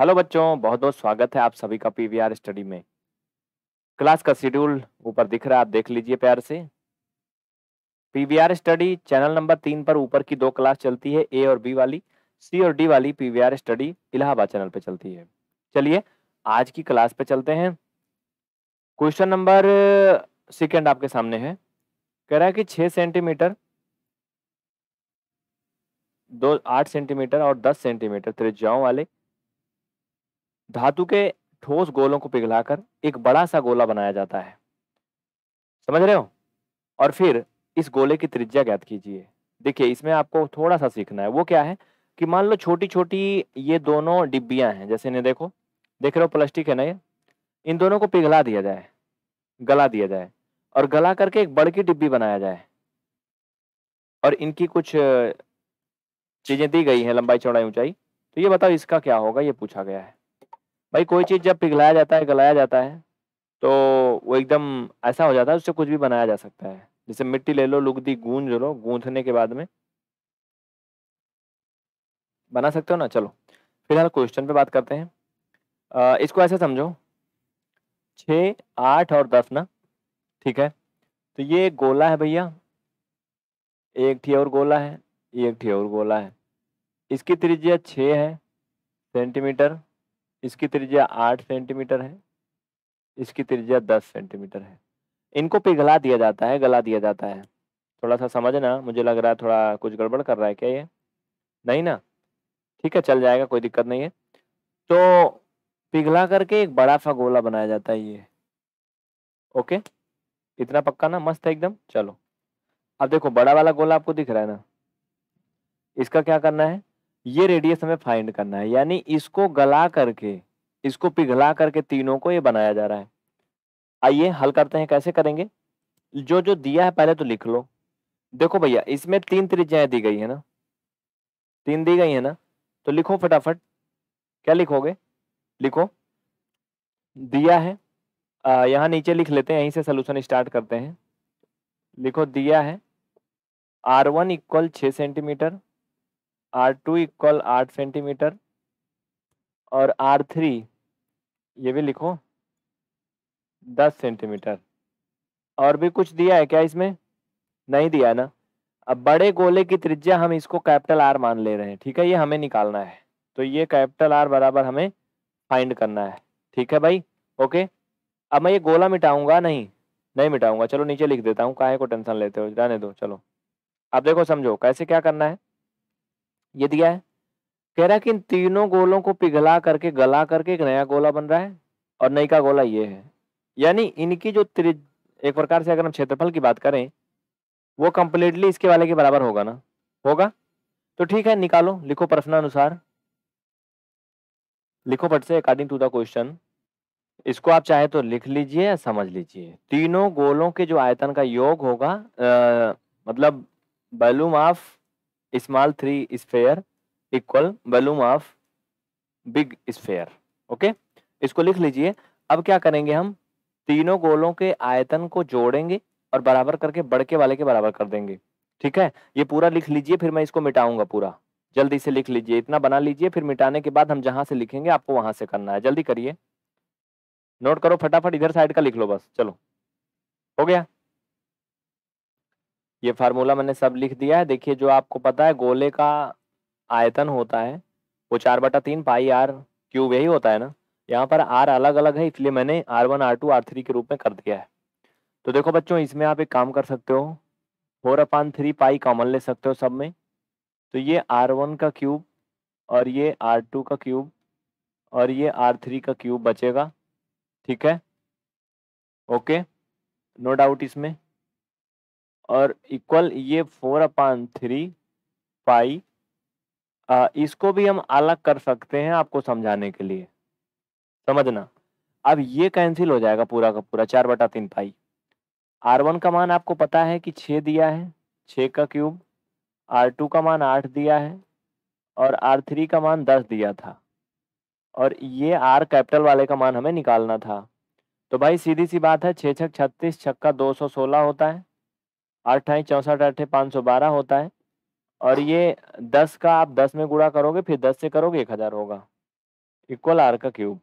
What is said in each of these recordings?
hello बच्चों बहुत बहुत स्वागत है आप सभी का पीवीआर स्टडी में क्लास का शेड्यूल ऊपर दिख रहा है आप देख लीजिए प्यार से पीवीआर स्टडी चैनल नंबर तीन पर ऊपर की दो क्लास चलती है ए और बी वाली सी और डी वाली पीवीआर स्टडी इलाहाबाद चैनल पर चलती है चलिए आज की क्लास पे चलते हैं क्वेश्चन नंबर सेकेंड आपके सामने है कह रहा है कि छः सेंटीमीटर दो आठ सेंटीमीटर और दस सेंटीमीटर त्रिज्याओं वाले धातु के ठोस गोलों को पिघलाकर एक बड़ा सा गोला बनाया जाता है समझ रहे हो और फिर इस गोले की त्रिज्या ज्ञात कीजिए देखिए इसमें आपको थोड़ा सा सीखना है वो क्या है कि मान लो छोटी छोटी ये दोनों डिब्बियां हैं जैसे इन्हें देखो देख रहे हो प्लास्टिक है ना ये इन दोनों को पिघला दिया जाए गला दिया जाए और गला करके एक बड़की डिब्बी बनाया जाए और इनकी कुछ चीज़ें दी गई हैं लंबाई चौड़ाई ऊंचाई तो ये बताओ इसका क्या होगा ये पूछा गया है भाई कोई चीज़ जब पिघलाया जाता है गलाया जाता है तो वो एकदम ऐसा हो जाता है उससे कुछ भी बनाया जा सकता है जैसे मिट्टी ले लो लुगदी गूंज लो गूंथने के बाद में बना सकते हो ना चलो फिलहाल क्वेश्चन पे बात करते हैं आ, इसको ऐसे समझो छ आठ और दस ना ठीक है तो ये गोला है भैया एक ठी और गोला है एक ठी और गोला है इसकी त्रिज्या छः है सेंटीमीटर इसकी त्रिज्या आठ सेंटीमीटर है इसकी त्रिज्या दस सेंटीमीटर है इनको पिघला दिया जाता है गला दिया जाता है थोड़ा सा समझना मुझे लग रहा है थोड़ा कुछ गड़बड़ कर रहा है क्या ये नहीं ना ठीक है चल जाएगा कोई दिक्कत नहीं है तो पिघला करके एक बड़ा सा गोला बनाया जाता है ये ओके इतना पक्का ना मस्त है एकदम चलो अब देखो बड़ा वाला गोला आपको दिख रहा है ना इसका क्या करना है ये रेडियस हमें फाइंड करना है यानी इसको गला करके इसको पिघला करके तीनों को ये बनाया जा रहा है आइए हल करते हैं कैसे करेंगे जो जो दिया है पहले तो लिख लो देखो भैया इसमें तीन त्रिज्याएँ दी गई है ना तीन दी गई है ना तो लिखो फटाफट क्या लिखोगे लिखो दिया है यहाँ नीचे लिख लेते हैं यहीं से सोल्यूशन स्टार्ट करते हैं लिखो दिया है आर वन इक्वल छः सेंटीमीटर आर टू इक्वल आठ सेंटीमीटर और आर थ्री ये भी लिखो दस सेंटीमीटर और भी कुछ दिया है क्या इसमें नहीं दिया ना अब बड़े गोले की त्रिज्या हम इसको कैपिटल आर मान ले रहे हैं ठीक है ये हमें निकालना है तो ये कैपिटल आर बराबर हमें फाइंड करना है ठीक है भाई ओके अब मैं ये गोला मिटाऊंगा नहीं नहीं मिटाऊंगा चलो नीचे लिख देता हूँ काहे को टेंशन लेते हो जाने दो चलो अब देखो समझो कैसे क्या करना है ये दिया है कह रहा है कि इन तीनों गोलों को पिघला करके गला करके एक नया गोला बन रहा है और नई का गोला ये है यानी इनकी जो त्रिज एक प्रकार से अगर हम क्षेत्रफल की बात करें वो कंप्लीटली इसके वाले के बराबर होगा ना होगा तो ठीक है निकालो लिखो प्रश्नानुसार लिखो पट से अकॉर्डिंग टू द क्वेश्चन इसको आप चाहे तो लिख लीजिए या समझ लीजिए तीनों गोलों के जो आयतन का योग होगा आ, मतलब volume of small three sphere equal volume of big sphere okay इसको लिख लीजिए अब क्या करेंगे हम तीनों गोलों के आयतन को जोड़ेंगे और बराबर करके बड़के वाले के बराबर कर देंगे ठीक है ये पूरा लिख लीजिए फिर मैं इसको मिटाऊंगा पूरा जल्दी से लिख लीजिए इतना बना लीजिए फिर मिटाने के बाद हम जहां से लिखेंगे आपको वहां से करना है जल्दी करिए नोट करो फटाफट इधर साइड का लिख लो बस चलो हो गया ये फार्मूला मैंने सब लिख दिया है देखिए जो आपको पता है गोले का आयतन होता है वो चार बटा तीन पाई आर क्यूब यही होता है ना यहाँ पर आर अलग अलग है इसलिए मैंने R one R two R three के रूप में कर दिया है तो देखो बच्चों इसमें आप एक काम कर सकते हो four upon three pi common ले सकते हो सब में तो ये आर वन का क्यूब और ये आर टू का क्यूब और ये आर थ्री का क्यूब बचेगा ठीक है ओके नो डाउट इसमें और इक्वल ये फोर अपान थ्री पाई आ, इसको भी हम अलग कर सकते हैं आपको समझाने के लिए समझना अब ये कैंसिल हो जाएगा पूरा का पूरा चार बटा तीन पाई आर वन का मान आपको पता है कि छः दिया है छः का क्यूब आर टू का मान आठ दिया है और आर थ्री का मान दस दिया था और ये आर कैपिटल वाले का मान हमें निकालना था तो भाई सीधी सी बात है छः छक छत्तीस छक्का दो सौ सोलह होता है अट्ठाई चौंसठ अट्ठे पाँच सौ बारह होता है और ये दस का आप दस में गुणा करोगे फिर दस से करोगे एक हज़ार होगा इक्वल आर का क्यूब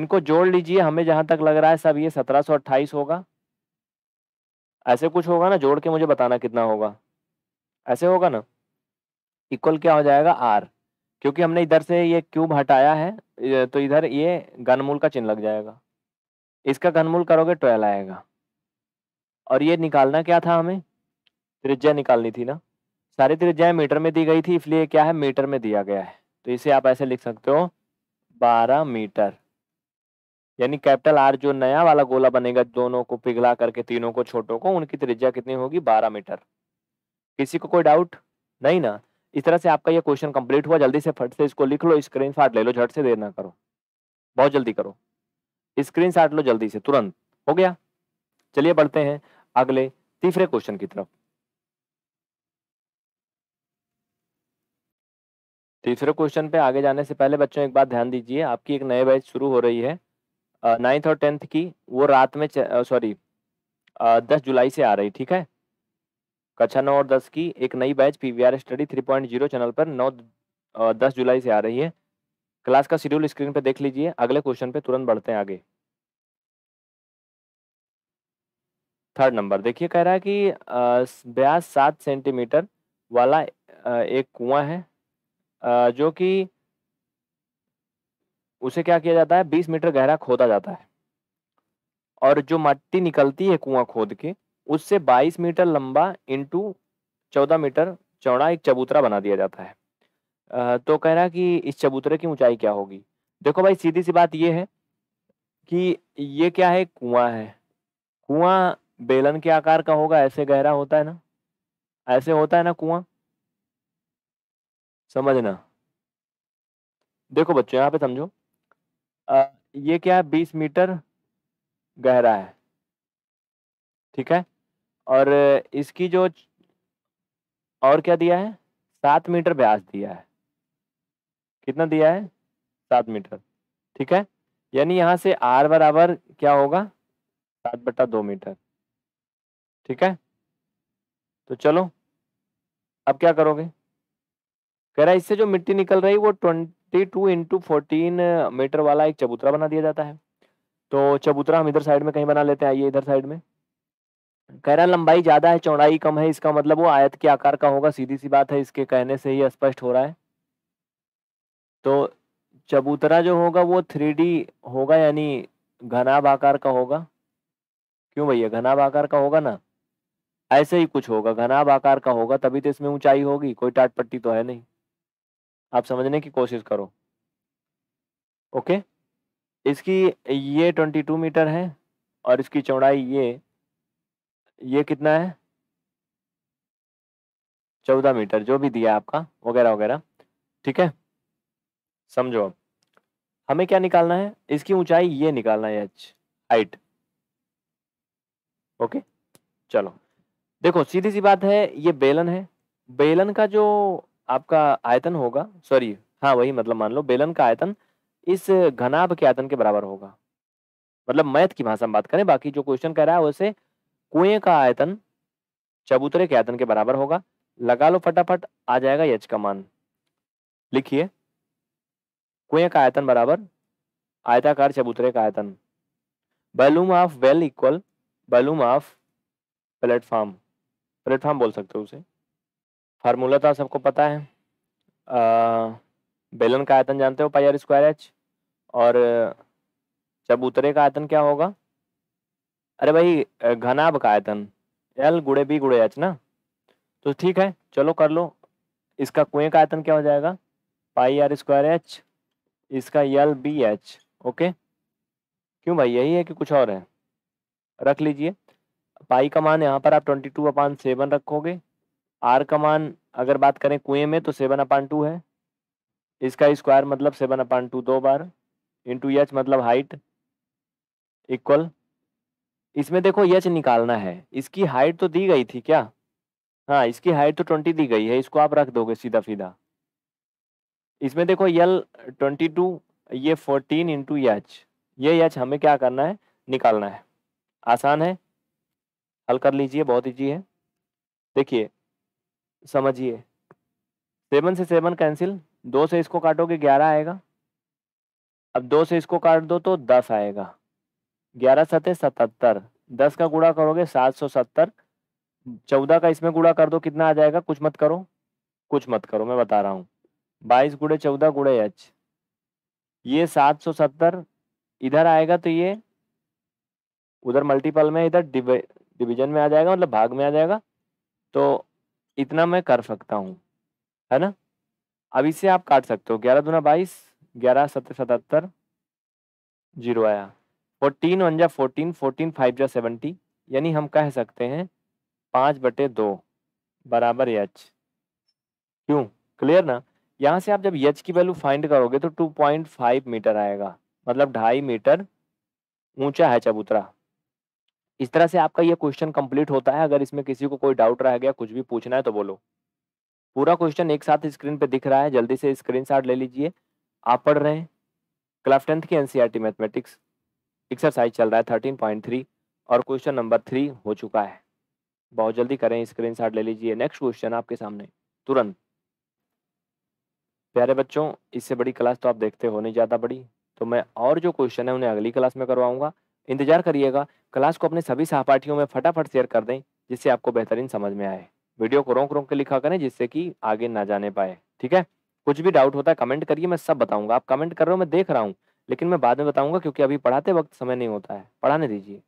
इनको जोड़ लीजिए हमें जहाँ तक लग रहा है सब ये सत्रह सौ अट्ठाईस होगा ऐसे कुछ होगा ना जोड़ के मुझे बताना कितना होगा ऐसे होगा ना इक्वल क्या हो जाएगा आर क्योंकि हमने इधर से ये क्यूब हटाया है तो इधर ये घनमूल का चिन्ह लग जाएगा इसका घनमूल करोगे ट्वेल्व आएगा और ये निकालना क्या था हमें त्रिज्या निकालनी थी ना सारी त्रिज्याएं मीटर में दी गई थी इसलिए क्या है मीटर में दिया गया है तो इसे आप ऐसे लिख सकते हो बारह मीटर यानी कैपिटल आर जो नया वाला गोला बनेगा दोनों को पिघला करके तीनों को छोटों को उनकी त्रिज्या कितनी होगी बारह मीटर किसी को कोई डाउट नहीं ना इस तरह से आपका ये क्वेश्चन कंप्लीट हुआ जल्दी से फट से इसको लिख लो स्क्रीन शाट ले लो झट से देर ना करो बहुत जल्दी करो स्क्रीन शाट लो जल्दी से तुरंत हो गया चलिए बढ़ते हैं अगले तीसरे क्वेश्चन की तरफ तीसरे क्वेश्चन पे आगे जाने से पहले बच्चों एक बात ध्यान दीजिए आपकी एक नए बैच शुरू हो रही है नाइन्थ और टेंथ की वो रात में सॉरी दस जुलाई से आ रही ठीक है कक्षा नौ और दस की एक नई batch P V R study three point zero channel पर नौ दस जुलाई से आ रही है क्लास का शेड्यूल स्क्रीन पर देख लीजिए अगले क्वेश्चन पे तुरंत बढ़ते हैं आगे थर्ड नंबर देखिए कह रहा है कि ब्यास सात सेंटीमीटर वाला एक कुआं है जो कि उसे क्या किया जाता है बीस मीटर गहरा खोदा जाता है और जो मट्टी निकलती है कुआं खोद के उससे बाईस मीटर लंबा इंटू चौदह मीटर चौड़ा एक चबूतरा बना दिया जाता है तो कह रहा कि इस चबूतरे की ऊंचाई क्या होगी देखो भाई सीधी सी बात यह है कि ये क्या है कुआं है कुआं बेलन के आकार का होगा ऐसे गहरा होता है ना ऐसे होता है ना कुआं समझना देखो बच्चों यहाँ पे समझो ये क्या है बीस मीटर गहरा है ठीक है और इसकी जो और क्या दिया है सात मीटर ब्याज दिया है कितना दिया है सात मीटर ठीक है यानी यहाँ से आर बराबर क्या होगा सात बट्टा दो मीटर ठीक है तो चलो अब क्या करोगे कह रहा है इससे जो मिट्टी निकल रही वो twenty two into fourteen metre वाला एक चबूतरा बना दिया जाता है तो चबूतरा हम इधर साइड में कहीं बना लेते हैं आइए इधर साइड में कह रहा लंबाई ज़्यादा है चौड़ाई कम है इसका मतलब वो आयत के आकार का होगा सीधी सी बात है इसके कहने से ही स्पष्ट हो रहा है तो चबूतरा जो होगा वो थ्री होगा यानी घनाभ आकार का होगा क्यों भैया घनाभ आकार का होगा ना ऐसे ही कुछ होगा घनाभ आकार का होगा तभी तो इसमें ऊंचाई होगी कोई टाट पट्टी तो है नहीं आप समझने की कोशिश करो ओके इसकी ये 22 मीटर है और इसकी चौड़ाई ये ये कितना है चौदह मीटर जो भी दिया आपका वगैरह वगैरह ठीक है समझो अब हमें क्या निकालना है इसकी ऊंचाई ये निकालना है एच हाइट ओके चलो देखो सीधी सी बात है ये बेलन है बेलन का जो आपका आयतन होगा सॉरी हाँ वही मतलब मान लो बेलन का आयतन इस घनाभ के आयतन के बराबर होगा मतलब मैथ की भाषा में बात करें बाकी जो क्वेश्चन कह रहा है वैसे कुएं का आयतन चबूतरे के आयतन के बराबर होगा लगा लो फटाफट आ जाएगा यच का मान लिखिए कुएं का आयतन बराबर आयताकार चबूतरे का आयतन volume of well equal volume of platform platform तो बोल सकते हो उसे फार्मूला तो सबको पता है आ, बेलन का आयतन जानते हो पाईआर स्क्वायर एच और चबूतरे का आयतन क्या होगा अरे भाई घनाभ का आयतन एल गुड़े बी गुड़े एच ना तो ठीक है चलो कर लो इसका कुएं का आयतन क्या हो जाएगा पाई आर स्क्वायर एच इसका एल बी एच ओके क्यों भाई यही है कि कुछ और है रख लीजिए पाई का मान यहाँ पर आप ट्वेंटी टू अपान सेवन रखोगे आर का मान अगर बात करें कुएं में तो सेवन अपान टू है इसका स्क्वायर मतलब सेवन अपान टू दो बार इंटू यच मतलब हाइट इक्वल इसमें देखो यच निकालना है इसकी हाइट तो दी गई थी क्या हाँ इसकी हाइट तो ट्वेंटी दी गई है इसको आप रख दोगे सीधा सीधा इसमें देखो यल ट्वेंटी टू ये फोर्टीन इंटू यच ये यच हमें क्या करना है निकालना है आसान है हल कर लीजिए बहुत ईजी है देखिए समझिए सेवन से सेवन कैंसिल दो से इसको काटोगे ग्यारह आएगा अब दो से इसको काट दो तो दस आएगा ग्यारह सतह सतहत्तर दस का गुड़ा करोगे सात सौ सत्तर चौदह का इसमें गुड़ा कर दो कितना आ जाएगा कुछ मत करो कुछ मत करो मैं बता रहा हूँ बाईस गुड़े चौदह गुड़े एच ये सात सौ सत्तर इधर आएगा तो ये उधर मल्टीपल में इधर डिवीजन में आ जाएगा मतलब भाग में आ जाएगा तो इतना मैं कर सकता हूँ है ना अब इसे आप काट सकते हो ग्यारह दो बाईस ग्यारह सत्तर सतहत्तर जीरो आया फोर्टीन वन जा फोर्टीन फोर्टीन फाइव जा सेवेंटी यानी हम कह सकते हैं पाँच बटे दो बराबर एच क्यों क्लियर ना यहाँ से आप जब एच की वैल्यू फाइंड करोगे तो टू पॉइंट फाइव मीटर आएगा मतलब ढाई मीटर ऊंचा है चबूतरा इस तरह से आपका ये क्वेश्चन कंप्लीट होता है अगर इसमें किसी को कोई डाउट रह गया कुछ भी पूछना है तो बोलो पूरा क्वेश्चन एक साथ स्क्रीन पे दिख रहा है जल्दी से स्क्रीन ले लीजिए आप पढ़ रहे हैं क्लास टेंथ की एनसीईआरटी मैथमेटिक्स एक्सरसाइज चल रहा है थर्टीन पॉइंट थ्री और क्वेश्चन नंबर थ्री हो चुका है बहुत जल्दी करें स्क्रीन ले लीजिए नेक्स्ट क्वेश्चन आपके सामने तुरंत प्यारे बच्चों इससे बड़ी क्लास तो आप देखते हो नहीं ज़्यादा बड़ी तो मैं और जो क्वेश्चन है उन्हें अगली क्लास में करवाऊंगा इंतजार करिएगा क्लास को अपने सभी सहपाठियों में फटाफट शेयर कर दें जिससे आपको बेहतरीन समझ में आए वीडियो को रोक रोक के लिखा करें जिससे कि आगे ना जाने पाए ठीक है कुछ भी डाउट होता है कमेंट करिए मैं सब बताऊंगा आप कमेंट कर रहे हो मैं देख रहा हूँ लेकिन मैं बाद में बताऊंगा क्योंकि अभी पढ़ाते वक्त समय नहीं होता है पढ़ाने दीजिए